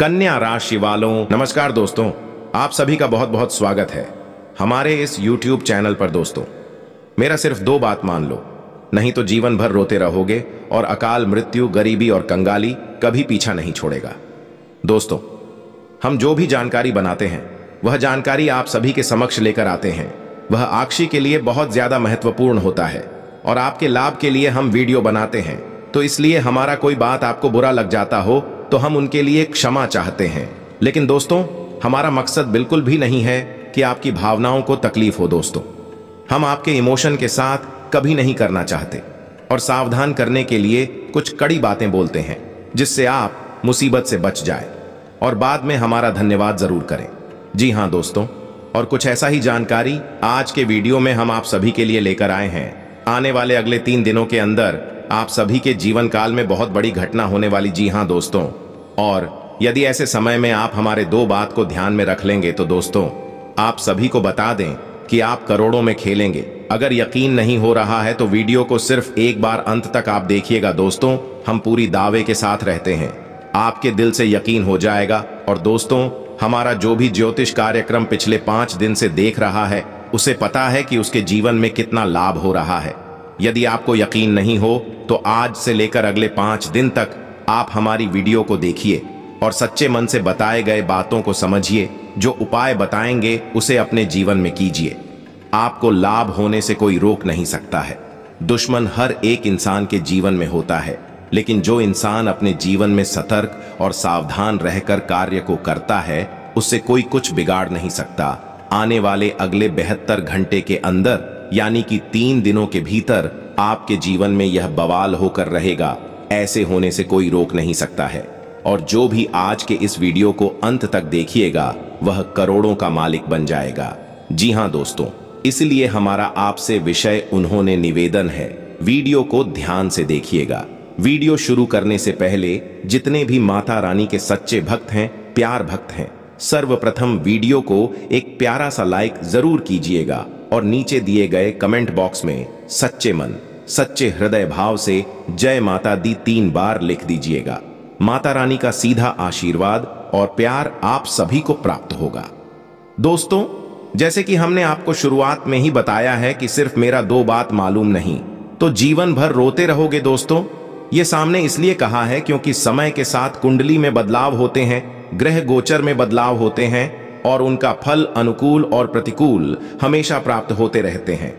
कन्या राशि वालों नमस्कार दोस्तों आप सभी का बहुत बहुत स्वागत है हमारे इस YouTube चैनल पर दोस्तों मेरा सिर्फ दो बात मान लो नहीं तो जीवन भर रोते रहोगे और अकाल मृत्यु गरीबी और कंगाली कभी पीछा नहीं छोड़ेगा दोस्तों हम जो भी जानकारी बनाते हैं वह जानकारी आप सभी के समक्ष लेकर आते हैं वह आक्षी के लिए बहुत ज्यादा महत्वपूर्ण होता है और आपके लाभ के लिए हम वीडियो बनाते हैं तो इसलिए हमारा कोई बात आपको बुरा लग जाता हो तो हम उनके लिए क्षमा चाहते हैं लेकिन दोस्तों हमारा मकसद बिल्कुल भी नहीं है कि आपकी भावनाओं को तकलीफ हो दोस्तों हम आपके इमोशन के साथ कभी नहीं करना चाहते और सावधान करने के लिए कुछ कड़ी बातें बोलते हैं जिससे आप मुसीबत से बच जाए और बाद में हमारा धन्यवाद जरूर करें जी हाँ दोस्तों और कुछ ऐसा ही जानकारी आज के वीडियो में हम आप सभी के लिए लेकर आए हैं आने वाले अगले तीन दिनों के अंदर आप सभी के जीवन काल में बहुत बड़ी घटना होने वाली जी हाँ दोस्तों और यदि ऐसे समय में आप हमारे दो बात को ध्यान में रख लेंगे तो दोस्तों आप सभी को बता दें कि आप करोड़ों में खेलेंगे अगर यकीन नहीं हो रहा है तो वीडियो को सिर्फ एक बार अंत तक आप देखिएगा दोस्तों हम पूरी दावे के साथ रहते हैं आपके दिल से यकीन हो जाएगा और दोस्तों हमारा जो भी ज्योतिष कार्यक्रम पिछले पांच दिन से देख रहा है उसे पता है कि उसके जीवन में कितना लाभ हो रहा है यदि आपको यकीन नहीं हो तो आज से लेकर अगले पांच दिन तक आप हमारी वीडियो को देखिए और सच्चे मन से बताए गए बातों को समझिए जो उपाय बताएंगे उसे अपने जीवन में कीजिए आपको लाभ होने से कोई रोक नहीं सकता है दुश्मन हर एक इंसान के जीवन में होता है लेकिन जो इंसान अपने जीवन में सतर्क और सावधान रहकर कार्य को करता है उससे कोई कुछ बिगाड़ नहीं सकता आने वाले अगले बेहतर घंटे के अंदर यानी कि तीन दिनों के भीतर आपके जीवन में यह बवाल होकर रहेगा ऐसे होने से कोई रोक नहीं सकता है और जो भी आज के इस वीडियो को अंत तक देखिएगा वह करोड़ों का मालिक बन जाएगा जी हाँ दोस्तों इसलिए हमारा आपसे विषय उन्होंने निवेदन है वीडियो को ध्यान से देखिएगा वीडियो शुरू करने से पहले जितने भी माता रानी के सच्चे भक्त हैं प्यार भक्त हैं सर्वप्रथम वीडियो को एक प्यारा सा लाइक जरूर कीजिएगा और नीचे दिए गए कमेंट बॉक्स में सच्चे मन सच्चे हृदय भाव से जय माता दी तीन बार लिख दीजिएगा माता रानी का सीधा आशीर्वाद और प्यार आप सभी को प्राप्त होगा दोस्तों जैसे कि हमने आपको शुरुआत में ही बताया है कि सिर्फ मेरा दो बात मालूम नहीं तो जीवन भर रोते रहोगे दोस्तों ये सामने इसलिए कहा है क्योंकि समय के साथ कुंडली में बदलाव होते हैं ग्रह गोचर में बदलाव होते हैं और उनका फल अनुकूल और प्रतिकूल हमेशा प्राप्त होते रहते हैं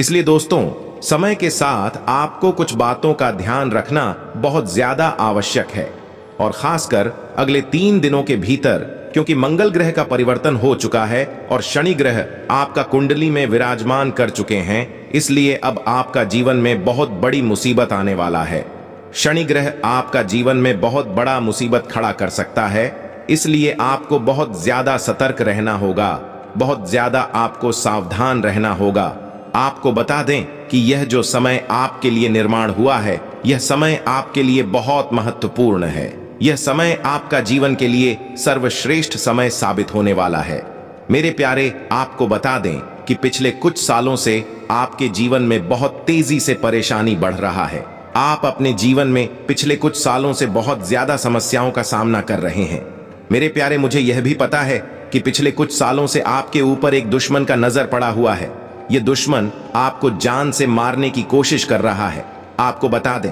इसलिए दोस्तों समय के साथ आपको कुछ बातों का ध्यान रखना बहुत ज्यादा आवश्यक है और खासकर अगले तीन दिनों के भीतर क्योंकि मंगल ग्रह का परिवर्तन हो चुका है और शनि ग्रह आपका कुंडली में विराजमान कर चुके हैं इसलिए अब आपका जीवन में बहुत बड़ी मुसीबत आने वाला है शनि ग्रह आपका जीवन में बहुत बड़ा मुसीबत खड़ा कर सकता है इसलिए आपको बहुत ज़्यादा सतर्क रहना होगा बहुत ज़्यादा आपको सावधान रहना होगा आपको बता दें कि यह जो समय आपके लिए निर्माण हुआ है यह समय आपके लिए बहुत महत्वपूर्ण है यह समय आपका जीवन के लिए सर्वश्रेष्ठ समय साबित होने वाला है मेरे प्यारे आपको बता दें कि पिछले कुछ सालों से आपके जीवन में बहुत तेजी से परेशानी बढ़ रहा है आप अपने जीवन में पिछले कुछ सालों से बहुत ज्यादा समस्याओं का सामना कर रहे हैं मेरे प्यारे मुझे यह भी पता है कि पिछले कुछ सालों से आपके ऊपर एक दुश्मन का नजर पड़ा हुआ है ये दुश्मन आपको जान से मारने की कोशिश कर रहा है आपको बता दें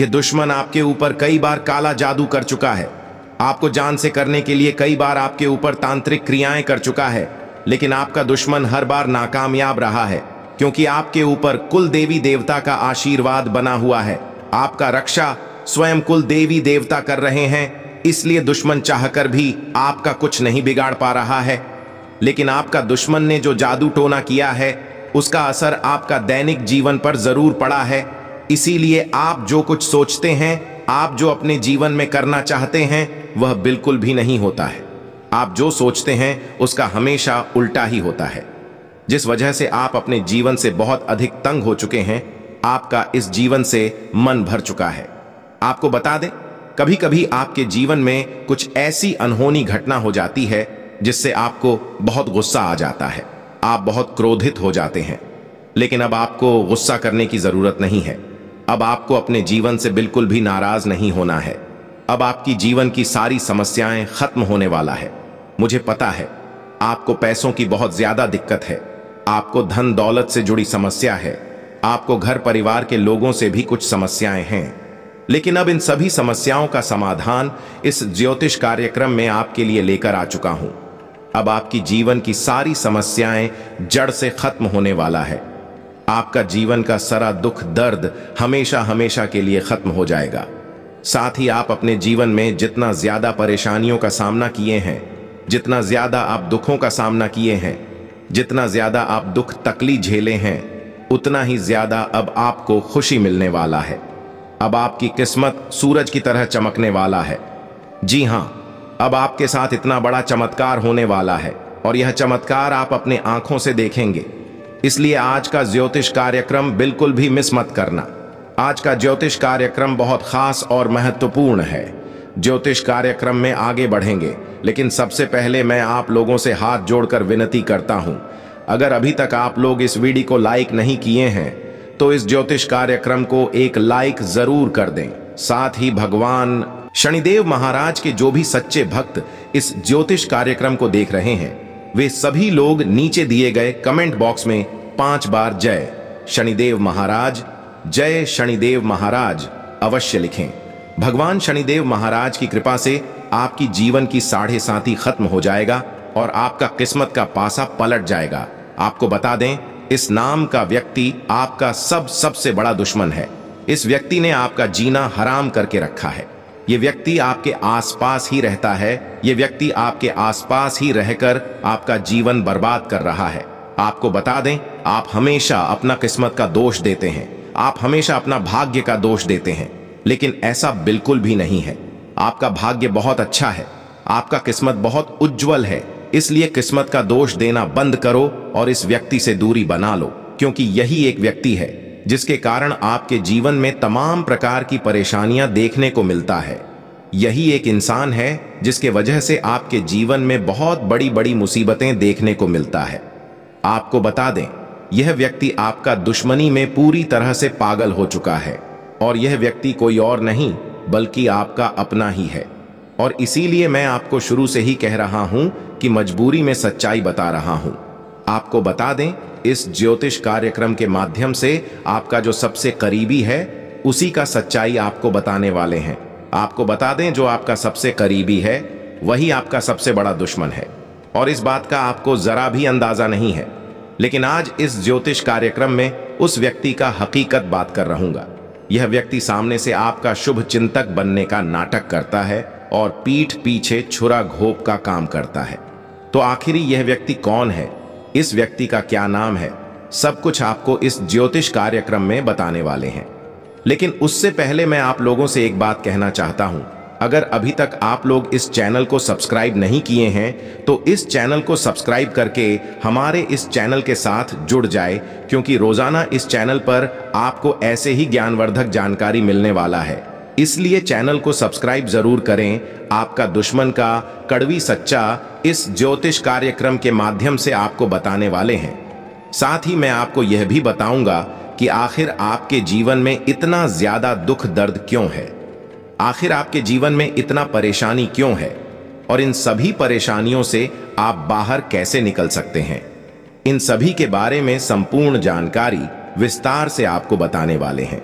यह दुश्मन आपके ऊपर कई बार काला जादू कर चुका है आपको जान से करने के लिए कई बार आपके ऊपर तांत्रिक क्रियाएं कर चुका है लेकिन आपका दुश्मन हर बार नाकामयाब रहा है क्योंकि आपके ऊपर कुल देवी देवता का आशीर्वाद बना हुआ है आपका रक्षा स्वयं कुल देवी देवता कर रहे हैं इसलिए दुश्मन चाहकर भी आपका कुछ नहीं बिगाड़ पा रहा है लेकिन आपका दुश्मन ने जो जादू टोना किया है उसका असर आपका दैनिक जीवन पर जरूर पड़ा है इसीलिए आप जो कुछ सोचते हैं आप जो अपने जीवन में करना चाहते हैं वह बिल्कुल भी नहीं होता है आप जो सोचते हैं उसका हमेशा उल्टा ही होता है जिस वजह से आप अपने जीवन से बहुत अधिक तंग हो चुके हैं आपका इस जीवन से मन भर चुका है आपको बता दें कभी कभी आपके जीवन में कुछ ऐसी अनहोनी घटना हो जाती है जिससे आपको बहुत गुस्सा आ जाता है आप बहुत क्रोधित हो जाते हैं लेकिन अब आपको गुस्सा करने की ज़रूरत नहीं है अब आपको अपने जीवन से बिल्कुल भी नाराज नहीं होना है अब आपकी जीवन की सारी समस्याएं खत्म होने वाला है मुझे पता है आपको पैसों की बहुत ज़्यादा दिक्कत है आपको धन दौलत से जुड़ी समस्या है आपको घर परिवार के लोगों से भी कुछ समस्याएं हैं लेकिन अब इन सभी समस्याओं का समाधान इस ज्योतिष कार्यक्रम में आपके लिए लेकर आ चुका हूं अब आपकी जीवन की सारी समस्याएं जड़ से खत्म होने वाला है आपका जीवन का सारा दुख दर्द हमेशा हमेशा के लिए खत्म हो जाएगा साथ ही आप अपने जीवन में जितना ज्यादा परेशानियों का सामना किए हैं जितना ज्यादा आप दुखों का सामना किए हैं जितना ज्यादा आप दुख तकली झेले हैं उतना ही ज्यादा अब आपको खुशी मिलने वाला है अब आपकी किस्मत सूरज की तरह चमकने वाला है जी हाँ अब आपके साथ इतना बड़ा चमत्कार होने वाला है और यह चमत्कार आप अपने आंखों से देखेंगे इसलिए आज का ज्योतिष कार्यक्रम बिल्कुल भी मिस मत करना आज का ज्योतिष कार्यक्रम बहुत खास और महत्वपूर्ण है ज्योतिष कार्यक्रम में आगे बढ़ेंगे लेकिन सबसे पहले मैं आप लोगों से हाथ जोड़कर विनती करता हूं अगर अभी तक आप लोग इस वीडियो को लाइक नहीं किए हैं तो इस ज्योतिष कार्यक्रम को एक लाइक जरूर कर दें साथ ही भगवान शनिदेव महाराज के जो भी सच्चे भक्त इस ज्योतिष कार्यक्रम को देख रहे हैं वे सभी लोग नीचे दिए गए कमेंट बॉक्स में पांच बार जय शनिदेव महाराज जय शनिदेव महाराज अवश्य लिखें भगवान शनिदेव महाराज की कृपा से आपकी जीवन की साढ़े साथी खत्म हो जाएगा और आपका किस्मत का पासा पलट जाएगा आपको बता दें इस नाम का व्यक्ति आपका सब सबसे बड़ा दुश्मन है इस व्यक्ति ने आपका जीना हराम करके रखा है ये व्यक्ति आपके आसपास ही रहता है ये व्यक्ति आपके आसपास ही रहकर आपका जीवन बर्बाद कर रहा है आपको बता दें आप हमेशा अपना किस्मत का दोष देते हैं आप हमेशा अपना भाग्य का दोष देते हैं लेकिन ऐसा बिल्कुल भी नहीं है आपका भाग्य बहुत अच्छा है आपका किस्मत बहुत उज्जवल है इसलिए किस्मत का दोष देना बंद करो और इस व्यक्ति से दूरी बना लो क्योंकि यही एक व्यक्ति है जिसके कारण आपके जीवन में तमाम प्रकार की परेशानियां देखने को मिलता है यही एक इंसान है जिसके वजह से आपके जीवन में बहुत बड़ी बड़ी मुसीबतें देखने को मिलता है आपको बता दें यह व्यक्ति आपका दुश्मनी में पूरी तरह से पागल हो चुका है और यह व्यक्ति कोई और नहीं बल्कि आपका अपना ही है और इसीलिए मैं आपको शुरू से ही कह रहा हूं कि मजबूरी में सच्चाई बता रहा हूं आपको बता दें इस ज्योतिष कार्यक्रम के माध्यम से आपका जो सबसे करीबी है उसी का सच्चाई आपको बताने वाले हैं आपको बता दें जो आपका सबसे करीबी है वही आपका सबसे बड़ा दुश्मन है और इस बात का आपको ज़रा भी अंदाज़ा नहीं है लेकिन आज इस ज्योतिष कार्यक्रम में उस व्यक्ति का हकीकत बात कर रहूंगा यह व्यक्ति सामने से आपका शुभ चिंतक बनने का नाटक करता है और पीठ पीछे छुरा घोप का काम करता है तो आखिर यह व्यक्ति कौन है इस व्यक्ति का क्या नाम है सब कुछ आपको इस ज्योतिष कार्यक्रम में बताने वाले हैं लेकिन उससे पहले मैं आप लोगों से एक बात कहना चाहता हूं अगर अभी तक आप लोग इस चैनल को सब्सक्राइब नहीं किए हैं तो इस चैनल को सब्सक्राइब करके हमारे इस चैनल के साथ जुड़ जाए क्योंकि रोजाना इस चैनल पर आपको ऐसे ही ज्ञानवर्धक जानकारी मिलने वाला है इसलिए चैनल को सब्सक्राइब जरूर करें आपका दुश्मन का कड़वी सच्चा इस ज्योतिष कार्यक्रम के माध्यम से आपको बताने वाले हैं साथ ही मैं आपको यह भी बताऊंगा कि आखिर आपके जीवन में इतना ज्यादा दुख दर्द क्यों है आखिर आपके जीवन में इतना परेशानी क्यों है और इन सभी परेशानियों से आप बाहर कैसे निकल सकते हैं इन सभी के बारे में संपूर्ण जानकारी विस्तार से आपको बताने वाले हैं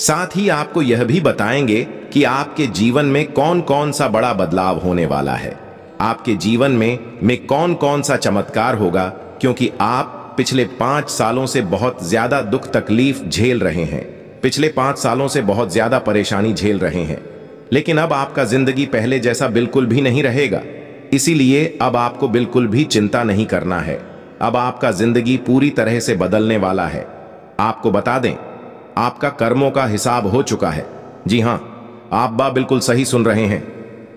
साथ ही आपको यह भी बताएंगे कि आपके जीवन में कौन कौन सा बड़ा बदलाव होने वाला है आपके जीवन में में कौन कौन सा चमत्कार होगा क्योंकि आप पिछले पांच सालों से बहुत ज़्यादा दुख तकलीफ झेल रहे हैं पिछले पांच सालों से बहुत ज़्यादा परेशानी झेल रहे हैं लेकिन अब आपका जिंदगी पहले जैसा बिल्कुल भी नहीं रहेगा इसीलिए अब आपको बिल्कुल भी चिंता नहीं करना है अब आपका जिंदगी पूरी तरह से बदलने वाला है आपको बता दें आपका कर्मों का हिसाब हो चुका है जी हाँ आप बा बिल्कुल सही सुन रहे हैं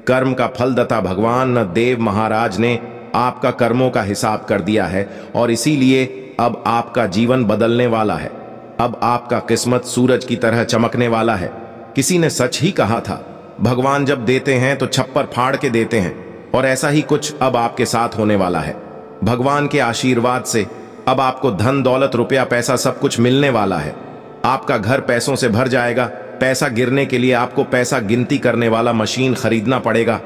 कर्म का फलदता भगवान देव महाराज ने आपका कर्मों का हिसाब कर दिया है और इसीलिए अब आपका जीवन बदलने वाला है अब आपका किस्मत सूरज की तरह चमकने वाला है किसी ने सच ही कहा था भगवान जब देते हैं तो छप्पर फाड़ के देते हैं और ऐसा ही कुछ अब आपके साथ होने वाला है भगवान के आशीर्वाद से अब आपको धन दौलत रुपया पैसा सब कुछ मिलने वाला है आपका घर पैसों से भर जाएगा पैसा गिरने के लिए आपको पैसा गिनती करने वाला मशीन खरीदना पड़ेगा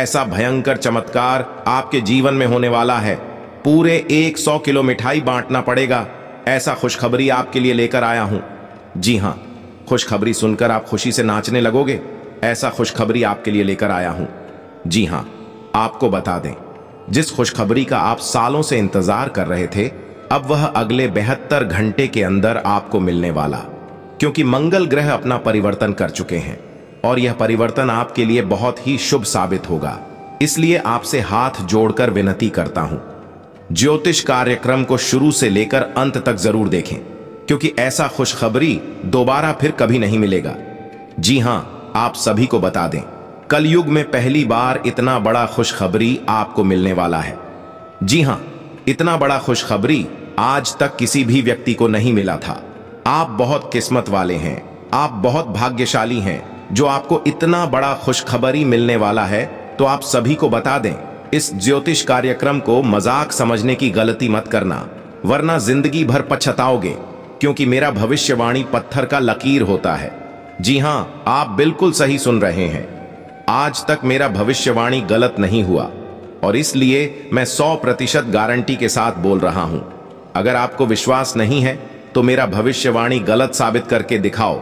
ऐसा भयंकर चमत्कार आपके जीवन में होने वाला है पूरे 100 किलो मिठाई बांटना पड़ेगा ऐसा खुशखबरी आपके लिए लेकर आया हूं जी हां खुशखबरी सुनकर आप खुशी से नाचने लगोगे ऐसा खुशखबरी आपके लिए लेकर आया हूं जी हां आपको बता दें जिस खुशखबरी का आप सालों से इंतजार कर रहे थे अब वह अगले बेहतर घंटे के अंदर आपको मिलने वाला क्योंकि मंगल ग्रह अपना परिवर्तन कर चुके हैं और यह परिवर्तन आपके लिए बहुत ही शुभ साबित होगा इसलिए आपसे हाथ जोड़कर विनती करता हूं ज्योतिष कार्यक्रम को शुरू से लेकर अंत तक जरूर देखें क्योंकि ऐसा खुशखबरी दोबारा फिर कभी नहीं मिलेगा जी हां आप सभी को बता दें कलयुग में पहली बार इतना बड़ा खुशखबरी आपको मिलने वाला है जी हां इतना बड़ा खुशखबरी आज तक किसी भी व्यक्ति को नहीं मिला था आप बहुत किस्मत वाले हैं आप बहुत भाग्यशाली हैं जो आपको इतना बड़ा खुशखबरी मिलने वाला है तो आप सभी को बता दें इस ज्योतिष कार्यक्रम को मजाक समझने की गलती मत करना वरना जिंदगी भर पछताओगे क्योंकि मेरा भविष्यवाणी पत्थर का लकीर होता है जी हाँ आप बिल्कुल सही सुन रहे हैं आज तक मेरा भविष्यवाणी गलत नहीं हुआ और इसलिए मैं 100 प्रतिशत गारंटी के साथ बोल रहा हूं अगर आपको विश्वास नहीं है तो मेरा भविष्यवाणी गलत साबित करके दिखाओ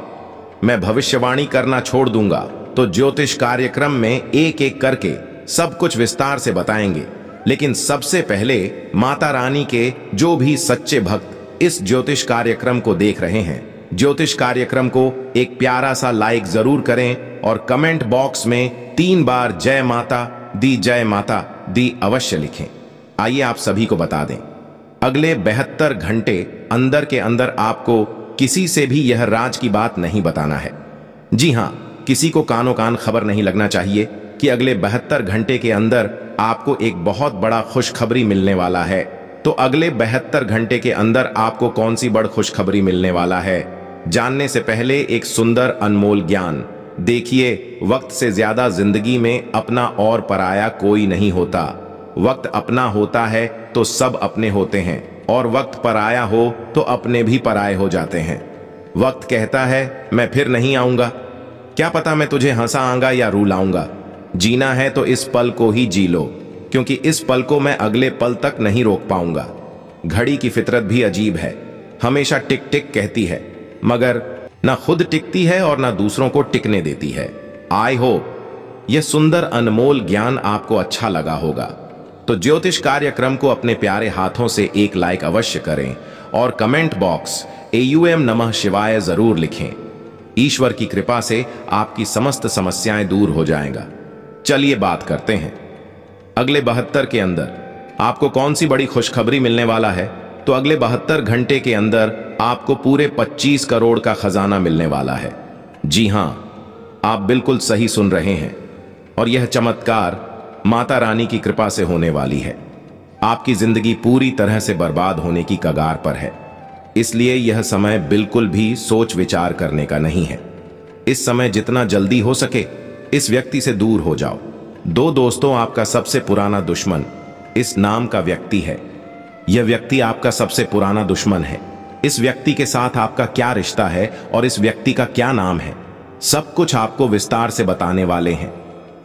मैं भविष्यवाणी करना छोड़ दूंगा तो ज्योतिष कार्यक्रम में एक एक करके सब कुछ विस्तार से बताएंगे लेकिन सबसे पहले माता रानी के जो भी सच्चे भक्त इस ज्योतिष कार्यक्रम को देख रहे हैं ज्योतिष कार्यक्रम को एक प्यारा सा लाइक जरूर करें और कमेंट बॉक्स में तीन बार जय माता दी जय माता दी अवश्य लिखें आइए आप सभी को बता दें अगले बेहतर घंटे अंदर के अंदर आपको किसी से भी यह राज की बात नहीं बताना है जी हाँ किसी को कानो कान खबर नहीं लगना चाहिए कि अगले बहत्तर घंटे के अंदर आपको एक बहुत बड़ा खुशखबरी मिलने वाला है तो अगले बहत्तर घंटे के अंदर आपको कौन सी बड़ खुशखबरी मिलने वाला है जानने से पहले एक सुंदर अनमोल ज्ञान देखिए वक्त से ज्यादा जिंदगी में अपना और पराया कोई नहीं होता वक्त अपना होता है तो सब अपने होते हैं और वक्त पर आया हो तो अपने भी पराए हो जाते हैं वक्त कहता है मैं फिर नहीं आऊंगा क्या पता मैं तुझे हंसा आऊंगा या लाऊंगा जीना है तो इस पल को ही जी लो क्योंकि इस पल को मैं अगले पल तक नहीं रोक पाऊंगा घड़ी की फितरत भी अजीब है हमेशा टिक टिक कहती है मगर ना खुद टिकती है और ना दूसरों को टिकने देती है आई हो यह सुंदर अनमोल ज्ञान आपको अच्छा लगा होगा तो ज्योतिष कार्यक्रम को अपने प्यारे हाथों से एक लाइक अवश्य करें और कमेंट बॉक्स एयूएम नमः शिवाय जरूर लिखें ईश्वर की कृपा से आपकी समस्त समस्याएं दूर हो जाएगा चलिए बात करते हैं अगले बहत्तर के अंदर आपको कौन सी बड़ी खुशखबरी मिलने वाला है तो अगले बहत्तर घंटे के अंदर आपको पूरे 25 करोड़ का खजाना मिलने वाला है जी हां आप बिल्कुल सही सुन रहे हैं और यह चमत्कार माता रानी की कृपा से होने वाली है आपकी जिंदगी पूरी तरह से बर्बाद होने की कगार पर है इसलिए यह समय बिल्कुल भी सोच विचार करने का नहीं है इस समय जितना जल्दी हो सके इस व्यक्ति से दूर हो जाओ दो दोस्तों आपका सबसे पुराना दुश्मन इस नाम का व्यक्ति है यह व्यक्ति आपका सबसे पुराना दुश्मन है इस व्यक्ति के साथ आपका क्या रिश्ता है और इस व्यक्ति का क्या नाम है सब कुछ आपको विस्तार से बताने वाले हैं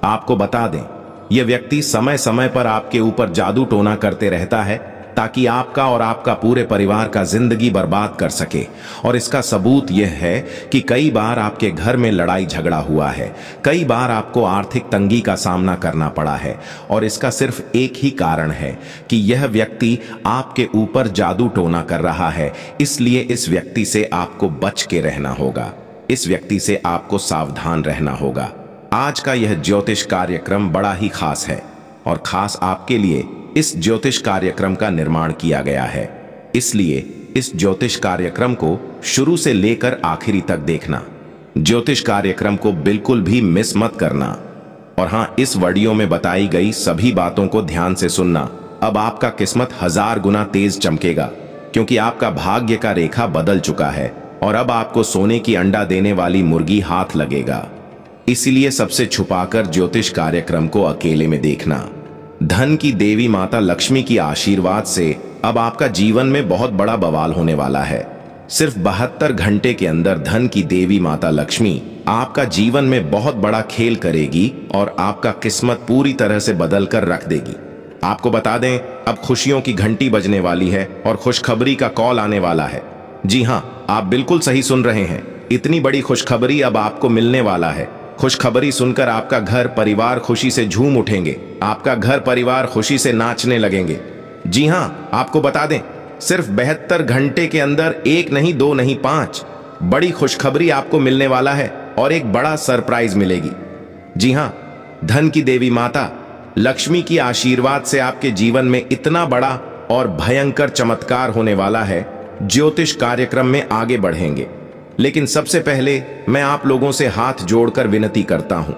आपको बता दें यह व्यक्ति समय समय पर आपके ऊपर जादू टोना करते रहता है ताकि आपका और आपका पूरे परिवार का जिंदगी बर्बाद कर सके और इसका सबूत यह है कि कई बार आपके घर में लड़ाई झगड़ा हुआ है कई बार आपको आर्थिक तंगी का सामना करना पड़ा है और इसका सिर्फ एक ही कारण है कि यह व्यक्ति आपके ऊपर जादू टोना कर रहा है इसलिए इस व्यक्ति से आपको बच के रहना होगा इस व्यक्ति से आपको सावधान रहना होगा आज का यह ज्योतिष कार्यक्रम बड़ा ही खास है और खास आपके लिए इस ज्योतिष कार्यक्रम का निर्माण किया गया है इसलिए इस ज्योतिष कार्यक्रम को शुरू से लेकर आखिरी तक देखना ज्योतिष कार्यक्रम को बिल्कुल भी मिस मत करना और हाँ इस वीडियो में बताई गई सभी बातों को ध्यान से सुनना अब आपका किस्मत हजार गुना तेज चमकेगा क्योंकि आपका भाग्य का रेखा बदल चुका है और अब आपको सोने की अंडा देने वाली मुर्गी हाथ लगेगा इसलिए सबसे छुपाकर ज्योतिष कार्यक्रम को अकेले में देखना धन की देवी माता लक्ष्मी की आशीर्वाद से अब आपका जीवन में बहुत बड़ा बवाल होने वाला है सिर्फ बहत्तर घंटे के अंदर धन की देवी माता लक्ष्मी आपका जीवन में बहुत बड़ा खेल करेगी और आपका किस्मत पूरी तरह से बदल कर रख देगी आपको बता दें अब खुशियों की घंटी बजने वाली है और खुशखबरी का कॉल आने वाला है जी हाँ आप बिल्कुल सही सुन रहे हैं इतनी बड़ी खुशखबरी अब आपको मिलने वाला है खुशखबरी सुनकर आपका घर परिवार खुशी से झूम उठेंगे आपका घर परिवार खुशी से नाचने लगेंगे जी हाँ आपको बता दें सिर्फ बेहतर घंटे के अंदर एक नहीं दो नहीं पांच बड़ी खुशखबरी आपको मिलने वाला है और एक बड़ा सरप्राइज मिलेगी जी हाँ धन की देवी माता लक्ष्मी की आशीर्वाद से आपके जीवन में इतना बड़ा और भयंकर चमत्कार होने वाला है ज्योतिष कार्यक्रम में आगे बढ़ेंगे लेकिन सबसे पहले मैं आप लोगों से हाथ जोड़कर विनती करता हूं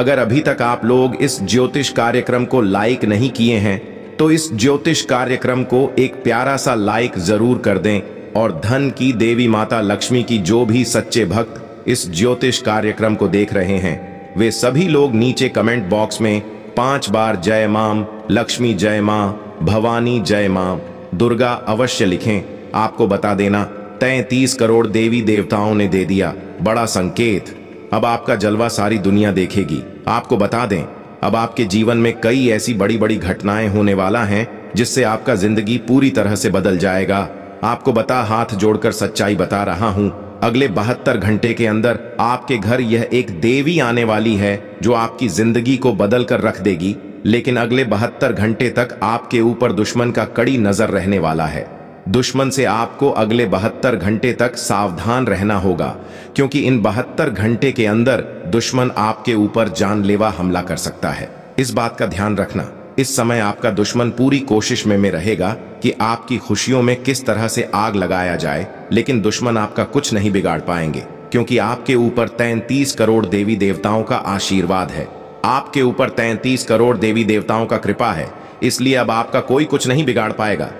अगर अभी तक आप लोग इस ज्योतिष कार्यक्रम को लाइक नहीं किए हैं तो इस ज्योतिष कार्यक्रम को एक प्यारा सा लाइक जरूर कर दें और धन की देवी माता लक्ष्मी की जो भी सच्चे भक्त इस ज्योतिष कार्यक्रम को देख रहे हैं वे सभी लोग नीचे कमेंट बॉक्स में पांच बार जय माम लक्ष्मी जय मां भवानी जय मां दुर्गा अवश्य लिखें आपको बता देना तैतीस करोड़ देवी देवताओं ने दे दिया बड़ा संकेत अब आपका जलवा सारी दुनिया देखेगी आपको बता दें अब आपके जीवन में कई ऐसी बड़ी बड़ी घटनाएं होने वाला हैं जिससे आपका जिंदगी पूरी तरह से बदल जाएगा आपको बता हाथ जोड़कर सच्चाई बता रहा हूं अगले बहत्तर घंटे के अंदर आपके घर यह एक देवी आने वाली है जो आपकी जिंदगी को बदल कर रख देगी लेकिन अगले बहत्तर घंटे तक आपके ऊपर दुश्मन का कड़ी नजर रहने वाला है दुश्मन से आपको अगले बहत्तर घंटे तक सावधान रहना होगा क्योंकि इन बहत्तर घंटे के अंदर दुश्मन आपके ऊपर जानलेवा हमला कर सकता है इस बात का ध्यान रखना इस समय आपका दुश्मन पूरी कोशिश में में रहेगा कि आपकी खुशियों में किस तरह से आग लगाया जाए लेकिन दुश्मन आपका कुछ नहीं बिगाड़ पाएंगे क्योंकि आपके ऊपर तैतीस करोड़ देवी देवताओं का आशीर्वाद है आपके ऊपर तैतीस करोड़ देवी देवताओं का कृपा है इसलिए अब आपका कोई कुछ नहीं बिगाड़ पाएगा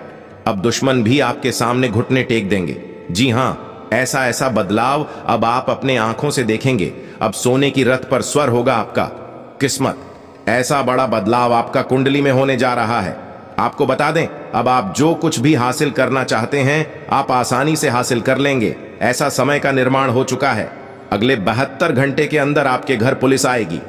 अब दुश्मन भी आपके सामने घुटने टेक देंगे जी हाँ ऐसा ऐसा बदलाव अब आप अपने आंखों से देखेंगे अब सोने की रथ पर स्वर होगा आपका किस्मत ऐसा बड़ा बदलाव आपका कुंडली में होने जा रहा है आपको बता दें अब आप जो कुछ भी हासिल करना चाहते हैं आप आसानी से हासिल कर लेंगे ऐसा समय का निर्माण हो चुका है अगले बहत्तर घंटे के अंदर आपके घर पुलिस आएगी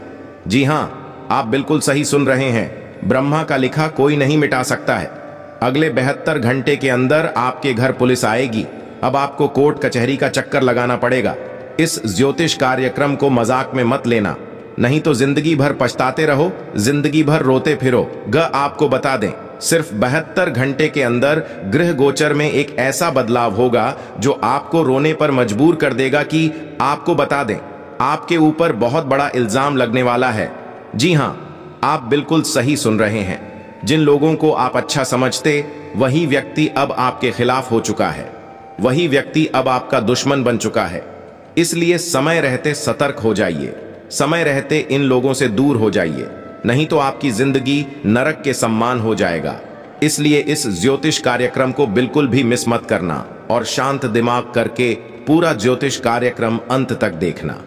जी हाँ आप बिल्कुल सही सुन रहे हैं ब्रह्मा का लिखा कोई नहीं मिटा सकता है अगले बहत्तर घंटे के अंदर आपके घर पुलिस आएगी अब आपको कोर्ट कचहरी का चक्कर लगाना पड़ेगा इस ज्योतिष कार्यक्रम को मजाक में मत लेना नहीं तो जिंदगी भर पछताते रहो जिंदगी भर रोते फिरो ग आपको बता दें सिर्फ बहत्तर घंटे के अंदर गृह गोचर में एक ऐसा बदलाव होगा जो आपको रोने पर मजबूर कर देगा कि आपको बता दें आपके ऊपर बहुत बड़ा इल्जाम लगने वाला है जी हाँ आप बिल्कुल सही सुन रहे हैं जिन लोगों को आप अच्छा समझते वही व्यक्ति अब आपके खिलाफ हो चुका है वही व्यक्ति अब आपका दुश्मन बन चुका है इसलिए समय रहते सतर्क हो जाइए समय रहते इन लोगों से दूर हो जाइए नहीं तो आपकी जिंदगी नरक के सम्मान हो जाएगा इसलिए इस ज्योतिष कार्यक्रम को बिल्कुल भी मिस मत करना और शांत दिमाग करके पूरा ज्योतिष कार्यक्रम अंत तक देखना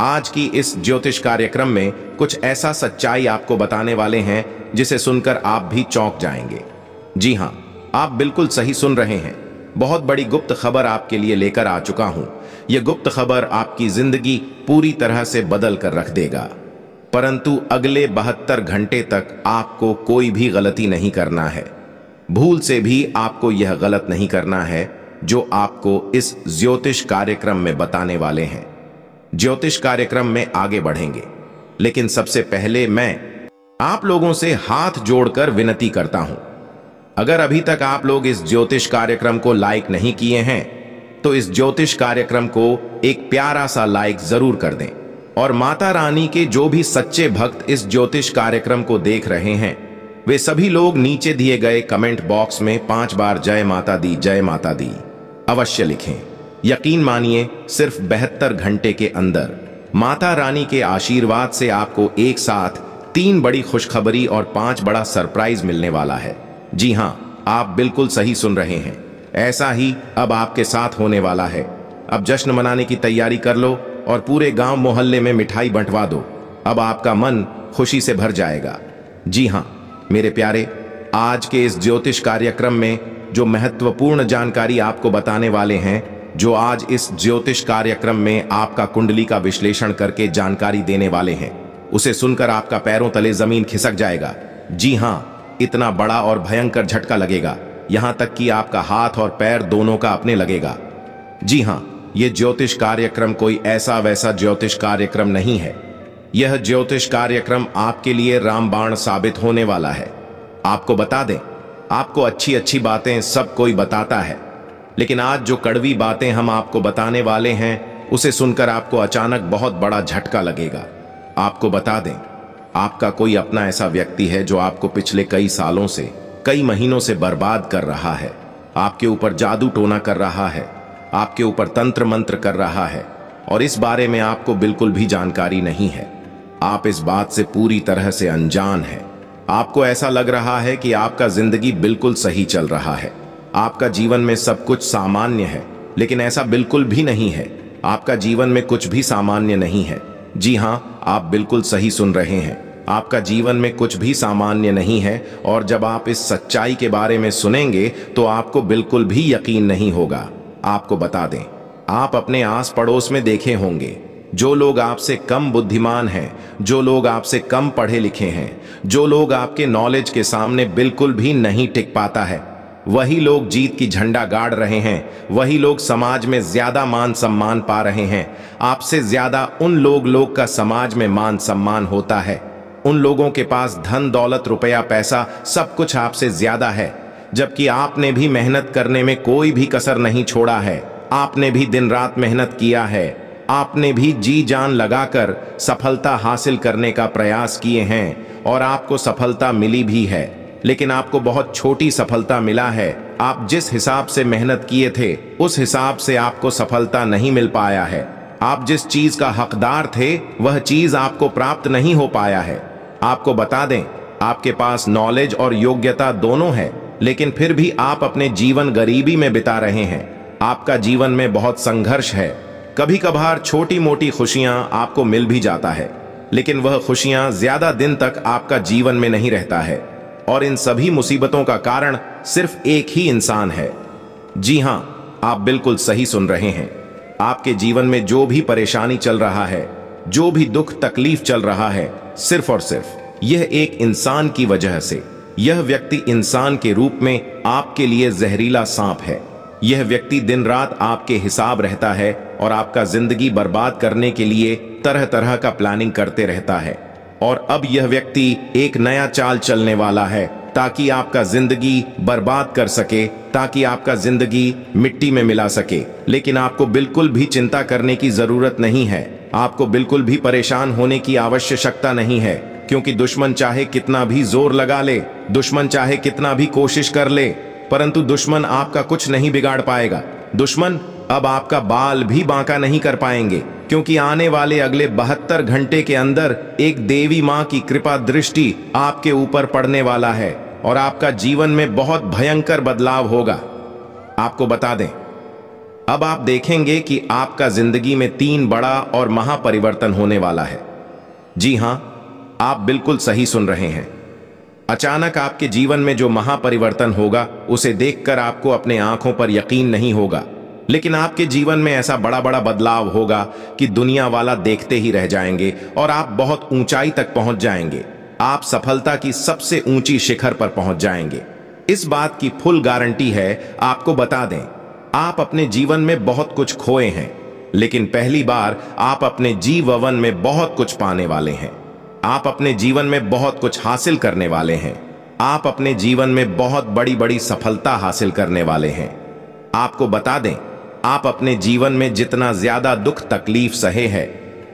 आज की इस ज्योतिष कार्यक्रम में कुछ ऐसा सच्चाई आपको बताने वाले हैं जिसे सुनकर आप भी चौंक जाएंगे जी हाँ आप बिल्कुल सही सुन रहे हैं बहुत बड़ी गुप्त खबर आपके लिए लेकर आ चुका हूं यह गुप्त खबर आपकी जिंदगी पूरी तरह से बदल कर रख देगा परंतु अगले बहत्तर घंटे तक आपको कोई भी गलती नहीं करना है भूल से भी आपको यह गलत नहीं करना है जो आपको इस ज्योतिष कार्यक्रम में बताने वाले हैं ज्योतिष कार्यक्रम में आगे बढ़ेंगे लेकिन सबसे पहले मैं आप लोगों से हाथ जोड़कर विनती करता हूं अगर अभी तक आप लोग इस ज्योतिष कार्यक्रम को लाइक नहीं किए हैं तो इस ज्योतिष कार्यक्रम को एक प्यारा सा लाइक जरूर कर दें और माता रानी के जो भी सच्चे भक्त इस ज्योतिष कार्यक्रम को देख रहे हैं वे सभी लोग नीचे दिए गए कमेंट बॉक्स में पांच बार जय माता दी जय माता दी अवश्य लिखें यकीन मानिए सिर्फ बहत्तर घंटे के अंदर माता रानी के आशीर्वाद से आपको एक साथ तीन बड़ी खुशखबरी और पांच बड़ा सरप्राइज मिलने वाला है जी हाँ आप बिल्कुल सही सुन रहे हैं ऐसा ही अब आपके साथ होने वाला है अब जश्न मनाने की तैयारी कर लो और पूरे गांव मोहल्ले में मिठाई बंटवा दो अब आपका मन खुशी से भर जाएगा जी हाँ मेरे प्यारे आज के इस ज्योतिष कार्यक्रम में जो महत्वपूर्ण जानकारी आपको बताने वाले हैं जो आज इस ज्योतिष कार्यक्रम में आपका कुंडली का विश्लेषण करके जानकारी देने वाले हैं उसे सुनकर आपका पैरों तले जमीन खिसक जाएगा जी हाँ इतना बड़ा और भयंकर झटका लगेगा यहां तक कि आपका हाथ और पैर दोनों का अपने लगेगा जी हाँ यह ज्योतिष कार्यक्रम कोई ऐसा वैसा ज्योतिष कार्यक्रम नहीं है यह ज्योतिष कार्यक्रम आपके लिए रामबाण साबित होने वाला है आपको बता दें आपको अच्छी अच्छी बातें सब कोई बताता है लेकिन आज जो कड़वी बातें हम आपको बताने वाले हैं उसे सुनकर आपको अचानक बहुत बड़ा झटका लगेगा आपको बता दें आपका कोई अपना ऐसा व्यक्ति है जो आपको पिछले कई सालों से कई महीनों से बर्बाद कर रहा है आपके ऊपर जादू टोना कर रहा है आपके ऊपर तंत्र मंत्र कर रहा है और इस बारे में आपको बिल्कुल भी जानकारी नहीं है आप इस बात से पूरी तरह से अनजान हैं आपको ऐसा लग रहा है कि आपका जिंदगी बिल्कुल सही चल रहा है आपका जीवन में सब कुछ सामान्य है लेकिन ऐसा बिल्कुल भी नहीं है आपका जीवन में कुछ भी सामान्य नहीं है जी हाँ आप बिल्कुल सही सुन रहे हैं आपका जीवन में कुछ भी सामान्य नहीं है और जब आप इस सच्चाई के बारे में सुनेंगे तो आपको बिल्कुल भी यकीन नहीं होगा आपको बता दें आप अपने आस पड़ोस में देखे होंगे जो लोग आपसे कम बुद्धिमान हैं जो लोग आपसे कम पढ़े लिखे हैं जो लोग आपके नॉलेज के सामने बिल्कुल भी नहीं टिक पाता है वही लोग जीत की झंडा गाड़ रहे हैं वही लोग समाज में ज्यादा मान सम्मान पा रहे हैं आपसे ज्यादा उन लोग लोग का समाज में मान सम्मान होता है उन लोगों के पास धन दौलत रुपया पैसा सब कुछ आपसे ज्यादा है जबकि आपने भी मेहनत करने में कोई भी कसर नहीं छोड़ा है आपने भी दिन रात मेहनत किया है आपने भी जी जान लगाकर सफलता हासिल करने का प्रयास किए हैं और आपको सफलता मिली भी है लेकिन आपको बहुत छोटी सफलता मिला है आप जिस हिसाब से मेहनत किए थे उस हिसाब से आपको सफलता नहीं मिल पाया है आप जिस चीज का हकदार थे वह चीज आपको प्राप्त नहीं हो पाया है आपको बता दें आपके पास नॉलेज और योग्यता दोनों है लेकिन फिर भी आप अपने जीवन गरीबी में बिता रहे हैं आपका जीवन में बहुत संघर्ष है कभी कभार छोटी मोटी खुशियां आपको मिल भी जाता है लेकिन वह खुशियां ज्यादा दिन तक आपका जीवन में नहीं रहता है और इन सभी मुसीबतों का कारण सिर्फ एक ही इंसान है जी हां आप बिल्कुल सही सुन रहे हैं आपके जीवन में जो भी परेशानी चल रहा है जो भी दुख तकलीफ चल रहा है सिर्फ और सिर्फ यह एक इंसान की वजह से यह व्यक्ति इंसान के रूप में आपके लिए जहरीला सांप है यह व्यक्ति दिन रात आपके हिसाब रहता है और आपका जिंदगी बर्बाद करने के लिए तरह तरह का प्लानिंग करते रहता है और अब यह व्यक्ति एक नया चाल चलने वाला है ताकि आपका जिंदगी बर्बाद कर सके ताकि आपका जिंदगी मिट्टी में मिला सके लेकिन आपको बिल्कुल भी चिंता करने की जरूरत नहीं है आपको बिल्कुल भी परेशान होने की आवश्यकता नहीं है क्योंकि दुश्मन चाहे कितना भी जोर लगा ले दुश्मन चाहे कितना भी कोशिश कर ले परंतु दुश्मन आपका कुछ नहीं बिगाड़ पाएगा दुश्मन अब आपका बाल भी बांका नहीं कर पाएंगे क्योंकि आने वाले अगले बहत्तर घंटे के अंदर एक देवी माँ की कृपा दृष्टि आपके ऊपर पड़ने वाला है और आपका जीवन में बहुत भयंकर बदलाव होगा आपको बता दें अब आप देखेंगे कि आपका जिंदगी में तीन बड़ा और महापरिवर्तन होने वाला है जी हां आप बिल्कुल सही सुन रहे हैं अचानक आपके जीवन में जो महापरिवर्तन होगा उसे देखकर आपको अपने आंखों पर यकीन नहीं होगा लेकिन आपके जीवन में ऐसा बड़ा बड़ा बदलाव होगा कि दुनिया वाला देखते ही रह जाएंगे और आप बहुत ऊंचाई तक पहुंच जाएंगे आप सफलता की सबसे ऊंची शिखर पर पहुंच जाएंगे इस बात की फुल गारंटी है आपको बता दें आप अपने जीवन में बहुत कुछ खोए हैं लेकिन पहली बार आप अपने जीववन में बहुत कुछ पाने वाले हैं आप अपने जीवन में बहुत कुछ हासिल करने वाले हैं आप अपने जीवन में बहुत बड़ी बड़ी सफलता हासिल करने वाले हैं आपको बता दें आप अपने जीवन में जितना ज्यादा दुख तकलीफ सहे है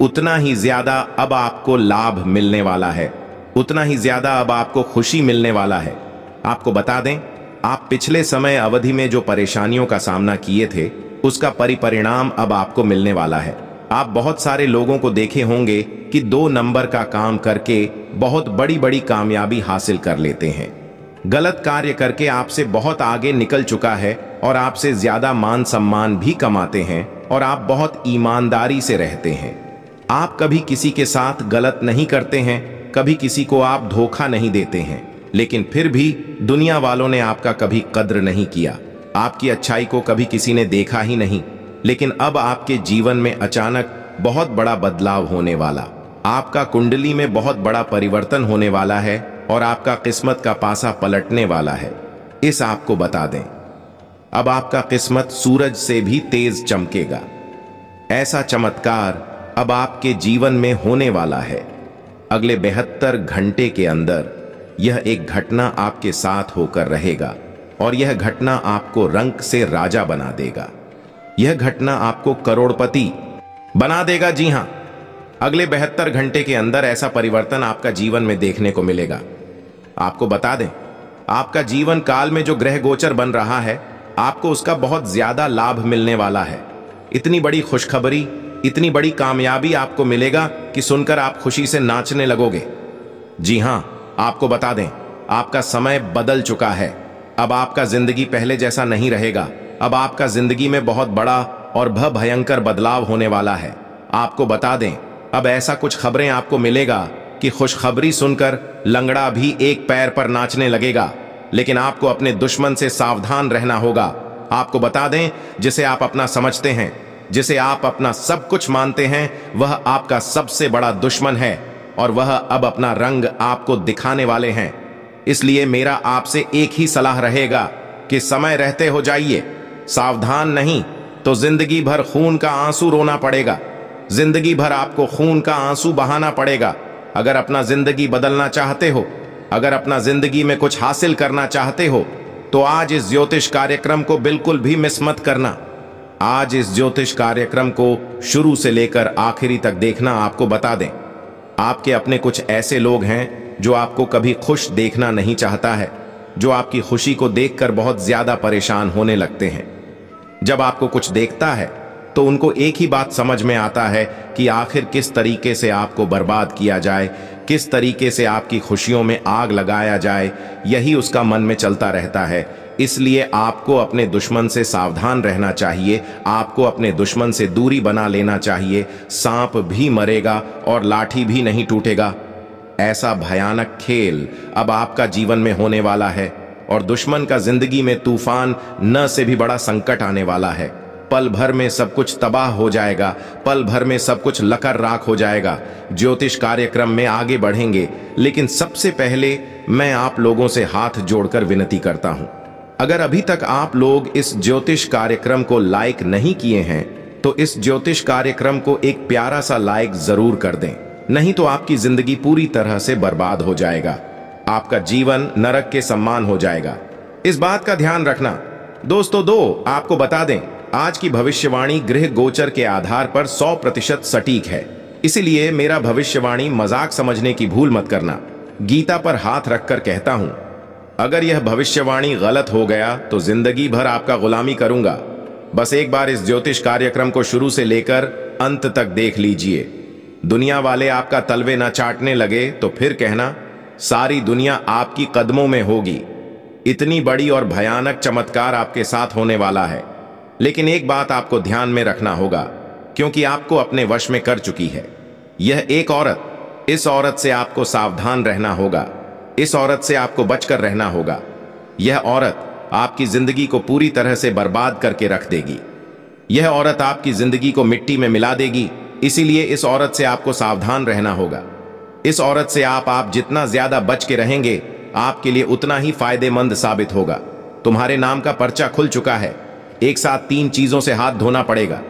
उतना ही ज्यादा अब आपको लाभ मिलने वाला है उतना ही ज्यादा अब आपको खुशी मिलने वाला है आपको बता दें आप पिछले समय अवधि में जो परेशानियों का सामना किए थे उसका परिपरिणाम अब आपको मिलने वाला है आप बहुत सारे लोगों को देखे होंगे कि दो नंबर का काम करके बहुत बड़ी बड़ी कामयाबी हासिल कर लेते हैं गलत कार्य करके आपसे बहुत आगे निकल चुका है और आपसे ज्यादा मान सम्मान भी कमाते हैं और आप बहुत ईमानदारी से रहते हैं आप कभी किसी के साथ गलत नहीं करते हैं कभी किसी को आप धोखा नहीं देते हैं लेकिन फिर भी दुनिया वालों ने आपका कभी कद्र नहीं किया आपकी अच्छाई को कभी किसी ने देखा ही नहीं लेकिन अब आपके जीवन में अचानक बहुत बड़ा बदलाव होने वाला आपका कुंडली में बहुत बड़ा परिवर्तन होने वाला है और आपका किस्मत का पासा पलटने वाला है इस आपको बता दें अब आपका किस्मत सूरज से भी तेज चमकेगा ऐसा चमत्कार अब आपके जीवन में होने वाला है अगले बेहतर घंटे के अंदर यह एक घटना आपके साथ होकर रहेगा और यह घटना आपको रंक से राजा बना देगा यह घटना आपको करोड़पति बना देगा जी हां अगले बेहत्तर घंटे के अंदर ऐसा परिवर्तन आपका जीवन में देखने को मिलेगा आपको बता दें आपका जीवन काल में जो ग्रह गोचर बन रहा है आपको उसका बहुत ज़्यादा लाभ मिलने वाला है इतनी बड़ी खुशखबरी इतनी बड़ी कामयाबी आपको मिलेगा कि सुनकर आप खुशी से नाचने लगोगे जी हां आपको बता दें आपका समय बदल चुका है अब आपका जिंदगी पहले जैसा नहीं रहेगा अब आपका जिंदगी में बहुत बड़ा और भयंकर बदलाव होने वाला है आपको बता दें अब ऐसा कुछ खबरें आपको मिलेगा कि खुशखबरी सुनकर लंगड़ा भी एक पैर पर नाचने लगेगा लेकिन आपको अपने दुश्मन से सावधान रहना होगा आपको बता दें जिसे आप अपना समझते हैं जिसे आप अपना सब कुछ मानते हैं वह आपका सबसे बड़ा दुश्मन है और वह अब अपना रंग आपको दिखाने वाले हैं इसलिए मेरा आपसे एक ही सलाह रहेगा कि समय रहते हो जाइए सावधान नहीं तो जिंदगी भर खून का आंसू रोना पड़ेगा जिंदगी भर आपको खून का आंसू बहाना पड़ेगा अगर अपना जिंदगी बदलना चाहते हो अगर अपना जिंदगी में कुछ हासिल करना चाहते हो तो आज इस ज्योतिष कार्यक्रम को बिल्कुल भी मिस मत करना आज इस ज्योतिष कार्यक्रम को शुरू से लेकर आखिरी तक देखना आपको बता दें आपके अपने कुछ ऐसे लोग हैं जो आपको कभी खुश देखना नहीं चाहता है जो आपकी खुशी को देखकर बहुत ज्यादा परेशान होने लगते हैं जब आपको कुछ देखता है तो उनको एक ही बात समझ में आता है कि आखिर किस तरीके से आपको बर्बाद किया जाए किस तरीके से आपकी खुशियों में आग लगाया जाए यही उसका मन में चलता रहता है इसलिए आपको अपने दुश्मन से सावधान रहना चाहिए आपको अपने दुश्मन से दूरी बना लेना चाहिए सांप भी मरेगा और लाठी भी नहीं टूटेगा ऐसा भयानक खेल अब आपका जीवन में होने वाला है और दुश्मन का जिंदगी में तूफान न से भी बड़ा संकट आने वाला है पल भर में सब कुछ तबाह हो जाएगा पल भर में सब कुछ लकर राख हो जाएगा ज्योतिष कार्यक्रम में आगे बढ़ेंगे लेकिन सबसे पहले मैं आप लोगों से हाथ जोड़कर विनती करता हूं अगर अभी तक आप लोग इस ज्योतिष कार्यक्रम को लाइक नहीं किए हैं तो इस ज्योतिष कार्यक्रम को एक प्यारा सा लाइक जरूर कर दें नहीं तो आपकी जिंदगी पूरी तरह से बर्बाद हो जाएगा आपका जीवन नरक के सम्मान हो जाएगा इस बात का ध्यान रखना दोस्तों दो आपको बता दें आज की भविष्यवाणी गृह गोचर के आधार पर 100 प्रतिशत सटीक है इसीलिए मेरा भविष्यवाणी मजाक समझने की भूल मत करना गीता पर हाथ रखकर कहता हूं अगर यह भविष्यवाणी गलत हो गया तो जिंदगी भर आपका गुलामी करूंगा बस एक बार इस ज्योतिष कार्यक्रम को शुरू से लेकर अंत तक देख लीजिए दुनिया वाले आपका तलवे ना चाटने लगे तो फिर कहना सारी दुनिया आपकी कदमों में होगी इतनी बड़ी और भयानक चमत्कार आपके साथ होने वाला है लेकिन एक बात आपको ध्यान में रखना होगा क्योंकि आपको अपने वश में कर चुकी है यह एक औरत इस औरत से आपको सावधान रहना होगा इस औरत से आपको बचकर रहना होगा यह औरत आपकी जिंदगी को पूरी तरह से बर्बाद करके रख देगी यह औरत आपकी जिंदगी को मिट्टी में मिला देगी इसीलिए इस औरत से आपको सावधान रहना होगा इस औरत से आप आप जितना ज्यादा बच के रहेंगे आपके लिए उतना ही फायदेमंद साबित होगा तुम्हारे नाम का पर्चा खुल चुका है एक साथ तीन चीजों से हाथ धोना पड़ेगा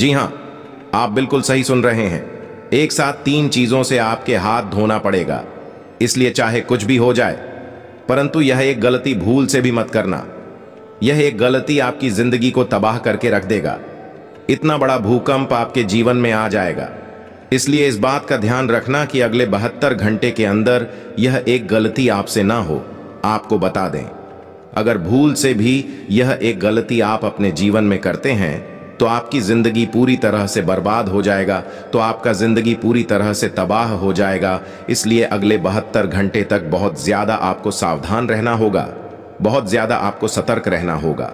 जी हां आप बिल्कुल सही सुन रहे हैं एक साथ तीन चीजों से आपके हाथ धोना पड़ेगा इसलिए चाहे कुछ भी हो जाए परंतु यह एक गलती भूल से भी मत करना यह एक गलती आपकी जिंदगी को तबाह करके रख देगा इतना बड़ा भूकंप आपके जीवन में आ जाएगा इसलिए इस बात का ध्यान रखना कि अगले बहत्तर घंटे के अंदर यह एक गलती आपसे ना हो आपको बता दें अगर भूल से भी यह एक गलती आप अपने जीवन में करते हैं तो आपकी ज़िंदगी पूरी तरह से बर्बाद हो जाएगा तो आपका ज़िंदगी पूरी तरह से तबाह हो जाएगा इसलिए अगले बहत्तर घंटे तक बहुत ज़्यादा आपको सावधान रहना होगा बहुत ज़्यादा आपको सतर्क रहना होगा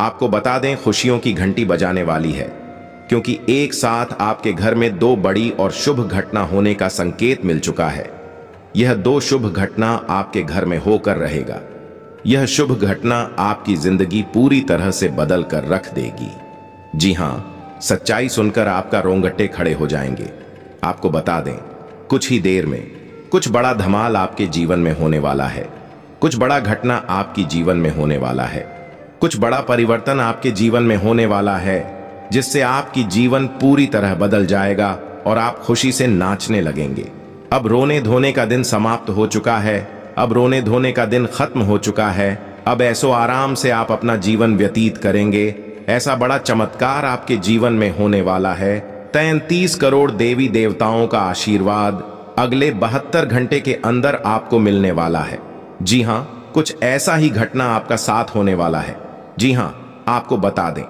आपको बता दें खुशियों की घंटी बजाने वाली है क्योंकि एक साथ आपके घर में दो बड़ी और शुभ घटना होने का संकेत मिल चुका है यह दो शुभ घटना आपके घर में होकर रहेगा यह शुभ घटना आपकी जिंदगी पूरी तरह से बदल कर रख देगी जी हां सच्चाई सुनकर आपका रोंगटे खड़े हो जाएंगे आपको बता दें कुछ ही देर में कुछ बड़ा धमाल आपके जीवन में होने वाला है कुछ बड़ा घटना आपकी जीवन में होने वाला है कुछ बड़ा परिवर्तन आपके जीवन में होने वाला है जिससे आपकी जीवन पूरी तरह बदल जाएगा और आप खुशी से नाचने लगेंगे अब रोने धोने का दिन समाप्त हो चुका है अब रोने धोने का दिन खत्म हो चुका है अब ऐसो आराम से आप अपना जीवन व्यतीत करेंगे ऐसा बड़ा चमत्कार आपके जीवन में होने वाला है तैंतीस करोड़ देवी देवताओं का आशीर्वाद अगले बहत्तर घंटे के अंदर आपको मिलने वाला है जी हाँ कुछ ऐसा ही घटना आपका साथ होने वाला है जी हाँ आपको बता दें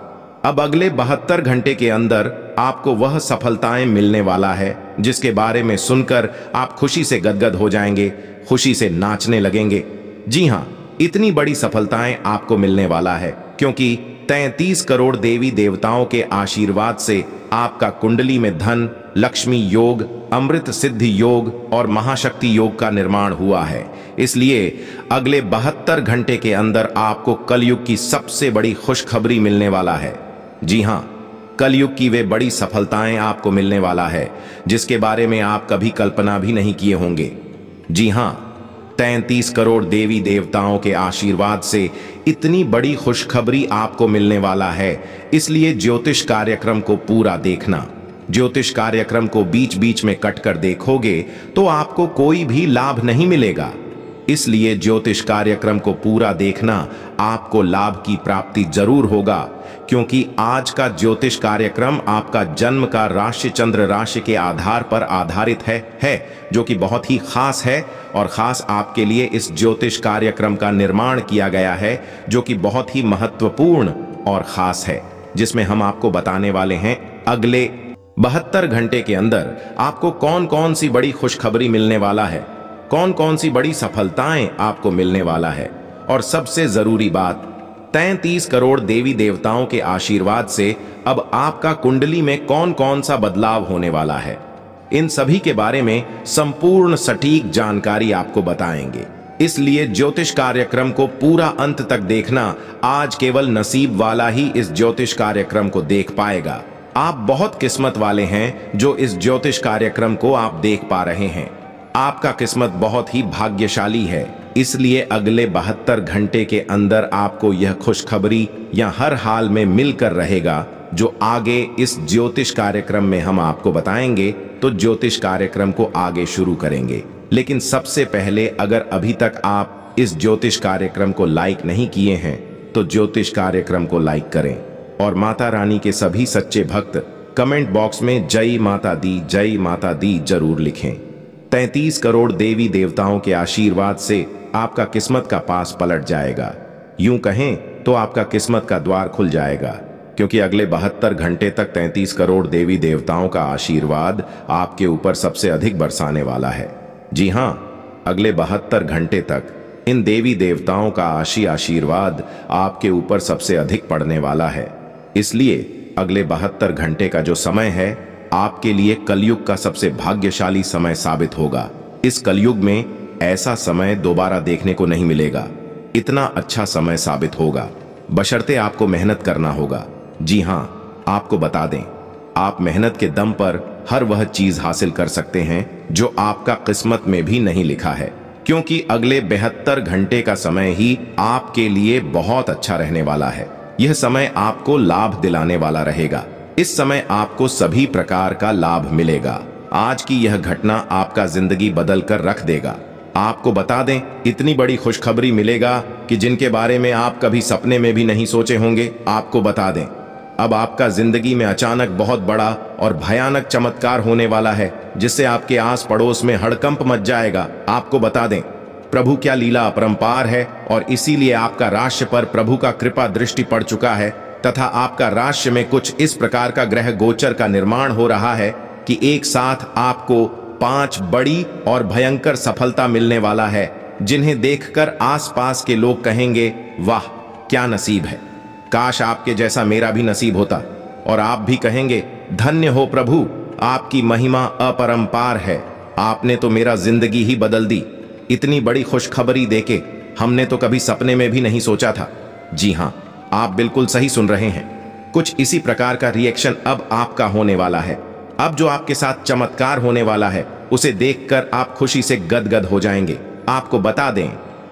अब अगले बहत्तर घंटे के अंदर आपको वह सफलताएं मिलने वाला है जिसके बारे में सुनकर आप खुशी से गदगद हो जाएंगे खुशी से नाचने लगेंगे जी हाँ इतनी बड़ी सफलताएं आपको मिलने वाला है क्योंकि तैतीस करोड़ देवी देवताओं के आशीर्वाद से आपका कुंडली में धन लक्ष्मी योग अमृत सिद्धि योग और महाशक्ति योग का निर्माण हुआ है इसलिए अगले बहत्तर घंटे के अंदर आपको कलयुग की सबसे बड़ी खुशखबरी मिलने वाला है जी हाँ कलयुग की वे बड़ी सफलताएं आपको मिलने वाला है जिसके बारे में आप कभी कल्पना भी नहीं किए होंगे जी हां तैतीस करोड़ देवी देवताओं के आशीर्वाद से इतनी बड़ी खुशखबरी आपको मिलने वाला है इसलिए ज्योतिष कार्यक्रम को पूरा देखना ज्योतिष कार्यक्रम को बीच बीच में कट कर देखोगे तो आपको कोई भी लाभ नहीं मिलेगा इसलिए ज्योतिष कार्यक्रम को पूरा देखना आपको लाभ की प्राप्ति जरूर होगा क्योंकि आज का ज्योतिष कार्यक्रम आपका जन्म का राशि चंद्र राशि के आधार पर आधारित है है जो कि बहुत ही खास है और खास आपके लिए इस ज्योतिष कार्यक्रम का निर्माण किया गया है जो कि बहुत ही महत्वपूर्ण और खास है जिसमें हम आपको बताने वाले हैं अगले बहत्तर घंटे के अंदर आपको कौन कौन सी बड़ी खुशखबरी मिलने वाला है कौन कौन सी बड़ी सफलताएं आपको मिलने वाला है और सबसे जरूरी बात तैतीस करोड़ देवी देवताओं के आशीर्वाद से अब आपका कुंडली में कौन कौन सा बदलाव होने वाला है इन सभी के बारे में संपूर्ण सटीक जानकारी आपको बताएंगे इसलिए ज्योतिष कार्यक्रम को पूरा अंत तक देखना आज केवल नसीब वाला ही इस ज्योतिष कार्यक्रम को देख पाएगा आप बहुत किस्मत वाले हैं जो इस ज्योतिष कार्यक्रम को आप देख पा रहे हैं आपका किस्मत बहुत ही भाग्यशाली है इसलिए अगले बहत्तर घंटे के अंदर आपको यह खुशखबरी या हर हाल में मिलकर रहेगा जो आगे इस ज्योतिष कार्यक्रम में हम आपको बताएंगे तो ज्योतिष कार्यक्रम को आगे शुरू करेंगे लेकिन सबसे पहले अगर अभी तक आप इस ज्योतिष कार्यक्रम को लाइक नहीं किए हैं तो ज्योतिष कार्यक्रम को लाइक करें और माता रानी के सभी सच्चे भक्त कमेंट बॉक्स में जय माता दी जय माता दी जरूर लिखें तैतीस करोड़ देवी देवताओं के आशीर्वाद से आपका किस्मत का पास पलट जाएगा यूं कहें तो आपका किस्मत का द्वार खुल जाएगा क्योंकि अगले बहत्तर घंटे तक 33 करोड़ देवी देवताओं का आशीर्वाद आपके ऊपर सबसे अधिक बरसाने वाला है जी हाँ अगले बहत्तर घंटे तक इन देवी देवताओं का आशी आशीर्वाद आपके ऊपर सबसे अधिक पड़ने वाला है इसलिए अगले बहत्तर घंटे का जो समय है आपके लिए कलयुग का सबसे भाग्यशाली समय साबित होगा इस कलयुग में ऐसा समय दोबारा देखने को नहीं मिलेगा इतना अच्छा समय साबित होगा बशर्ते आपको मेहनत करना होगा जी हाँ आपको बता दें आप मेहनत के दम पर हर वह चीज हासिल कर सकते हैं जो आपका किस्मत में भी नहीं लिखा है क्योंकि अगले बेहतर घंटे का समय ही आपके लिए बहुत अच्छा रहने वाला है यह समय आपको लाभ दिलाने वाला रहेगा इस समय आपको सभी प्रकार का लाभ मिलेगा आज की यह घटना आपका जिंदगी बदल कर रख देगा आपको बता दें इतनी बड़ी खुशखबरी मिलेगा कि जिनके बारे में आप कभी सपने में भी नहीं सोचे होंगे आपको बता दें अब आपका जिंदगी में अचानक बहुत बड़ा और भयानक चमत्कार होने वाला है जिससे आपके आस पड़ोस में हड़कंप मच जाएगा आपको बता दें प्रभु क्या लीला अपरंपार है और इसीलिए आपका राष्ट्र पर प्रभु का कृपा दृष्टि पड़ चुका है तथा आपका राशि में कुछ इस प्रकार का ग्रह गोचर का निर्माण हो रहा है कि एक साथ आपको पांच बड़ी और भयंकर सफलता मिलने वाला है जिन्हें देखकर आसपास के लोग कहेंगे वाह क्या नसीब है काश आपके जैसा मेरा भी नसीब होता और आप भी कहेंगे धन्य हो प्रभु आपकी महिमा अपरंपार है आपने तो मेरा जिंदगी ही बदल दी इतनी बड़ी खुशखबरी देके हमने तो कभी सपने में भी नहीं सोचा था जी हाँ आप बिल्कुल सही सुन रहे हैं कुछ इसी प्रकार का रिएक्शन अब आपका होने वाला है अब जो आपके साथ चमत्कार होने वाला है उसे देखकर आप खुशी से गदगद हो जाएंगे आपको बता दें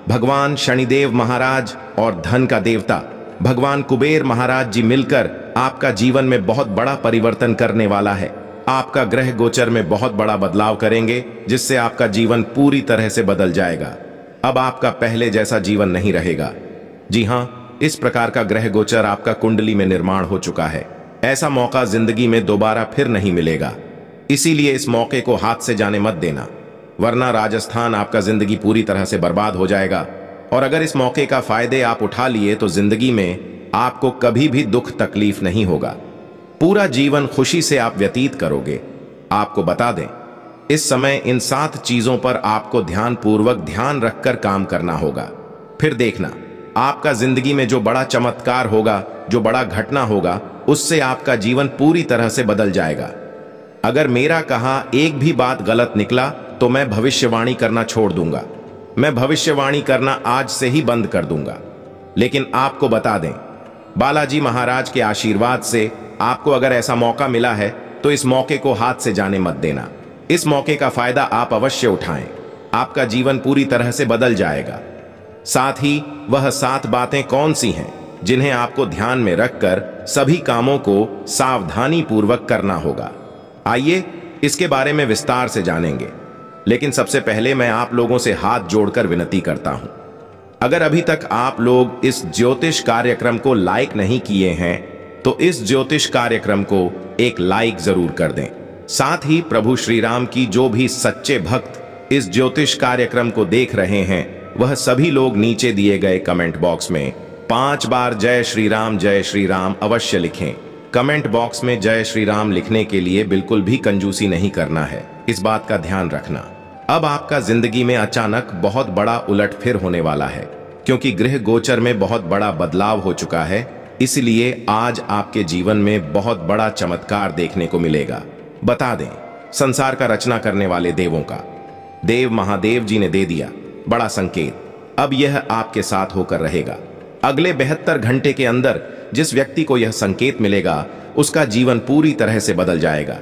भगवान शनिदेव महाराज और धन का देवता भगवान कुबेर महाराज जी मिलकर आपका जीवन में बहुत बड़ा परिवर्तन करने वाला है आपका ग्रह गोचर में बहुत बड़ा बदलाव करेंगे जिससे आपका जीवन पूरी तरह से बदल जाएगा अब आपका पहले जैसा जीवन नहीं रहेगा जी हाँ इस प्रकार का ग्रह गोचर आपका कुंडली में निर्माण हो चुका है ऐसा मौका जिंदगी में दोबारा फिर नहीं मिलेगा इसीलिए इस मौके को हाथ से जाने मत देना वरना राजस्थान आपका जिंदगी पूरी तरह से बर्बाद हो जाएगा और अगर इस मौके का फायदे आप उठा लिए तो जिंदगी में आपको कभी भी दुख तकलीफ नहीं होगा पूरा जीवन खुशी से आप व्यतीत करोगे आपको बता दें इस समय इन सात चीजों पर आपको ध्यानपूर्वक ध्यान रखकर काम करना होगा फिर देखना आपका जिंदगी में जो बड़ा चमत्कार होगा जो बड़ा घटना होगा उससे आपका जीवन पूरी तरह से बदल जाएगा अगर मेरा कहा एक भी बात गलत निकला तो मैं भविष्यवाणी करना छोड़ दूंगा मैं भविष्यवाणी करना आज से ही बंद कर दूंगा लेकिन आपको बता दें बालाजी महाराज के आशीर्वाद से आपको अगर ऐसा मौका मिला है तो इस मौके को हाथ से जाने मत देना इस मौके का फायदा आप अवश्य उठाएं आपका जीवन पूरी तरह से बदल जाएगा साथ ही वह सात बातें कौन सी हैं जिन्हें आपको ध्यान में रखकर सभी कामों को सावधानी पूर्वक करना होगा आइए इसके बारे में विस्तार से जानेंगे लेकिन सबसे पहले मैं आप लोगों से हाथ जोड़कर विनती करता हूं अगर अभी तक आप लोग इस ज्योतिष कार्यक्रम को लाइक नहीं किए हैं तो इस ज्योतिष कार्यक्रम को एक लाइक जरूर कर दें साथ ही प्रभु श्री राम की जो भी सच्चे भक्त इस ज्योतिष कार्यक्रम को देख रहे हैं वह सभी लोग नीचे दिए गए कमेंट बॉक्स में पांच बार जय श्री राम जय श्री राम अवश्य लिखें कमेंट बॉक्स में जय श्री राम लिखने के लिए बिल्कुल भी कंजूसी नहीं करना है इस बात का ध्यान रखना अब आपका जिंदगी में अचानक बहुत बड़ा उलट फिर होने वाला है क्योंकि गृह गोचर में बहुत बड़ा बदलाव हो चुका है इसलिए आज आपके जीवन में बहुत बड़ा चमत्कार देखने को मिलेगा बता दें संसार का रचना करने वाले देवों का देव महादेव जी ने दे दिया बड़ा संकेत अब यह आपके साथ होकर रहेगा अगले बेहतर घंटे के अंदर जिस व्यक्ति को यह संकेत मिलेगा उसका जीवन पूरी तरह से बदल जाएगा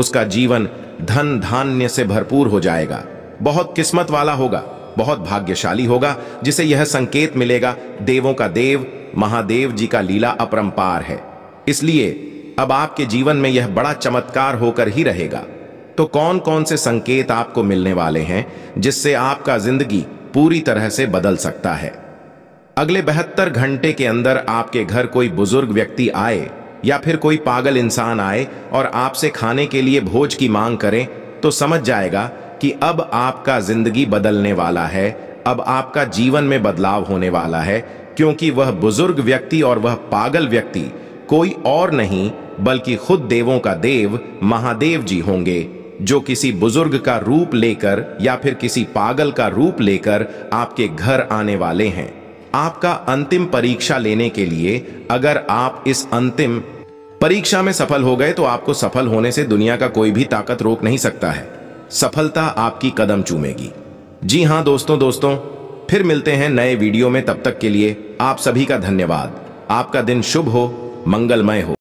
उसका जीवन धन धान्य से भरपूर हो जाएगा बहुत किस्मत वाला होगा बहुत भाग्यशाली होगा जिसे यह संकेत मिलेगा देवों का देव महादेव जी का लीला अपरंपार है इसलिए अब आपके जीवन में यह बड़ा चमत्कार होकर ही रहेगा तो कौन कौन से संकेत आपको मिलने वाले हैं जिससे आपका जिंदगी पूरी तरह से बदल सकता है अगले बहत्तर घंटे के अंदर आपके घर कोई बुजुर्ग व्यक्ति आए या फिर कोई पागल इंसान आए और आपसे खाने के लिए भोज की मांग करें तो समझ जाएगा कि अब आपका जिंदगी बदलने वाला है अब आपका जीवन में बदलाव होने वाला है क्योंकि वह बुजुर्ग व्यक्ति और वह पागल व्यक्ति कोई और नहीं बल्कि खुद देवों का देव महादेव जी होंगे जो किसी बुजुर्ग का रूप लेकर या फिर किसी पागल का रूप लेकर आपके घर आने वाले हैं आपका अंतिम परीक्षा लेने के लिए अगर आप इस अंतिम परीक्षा में सफल हो गए तो आपको सफल होने से दुनिया का कोई भी ताकत रोक नहीं सकता है सफलता आपकी कदम चूमेगी जी हां दोस्तों दोस्तों फिर मिलते हैं नए वीडियो में तब तक के लिए आप सभी का धन्यवाद आपका दिन शुभ हो मंगलमय हो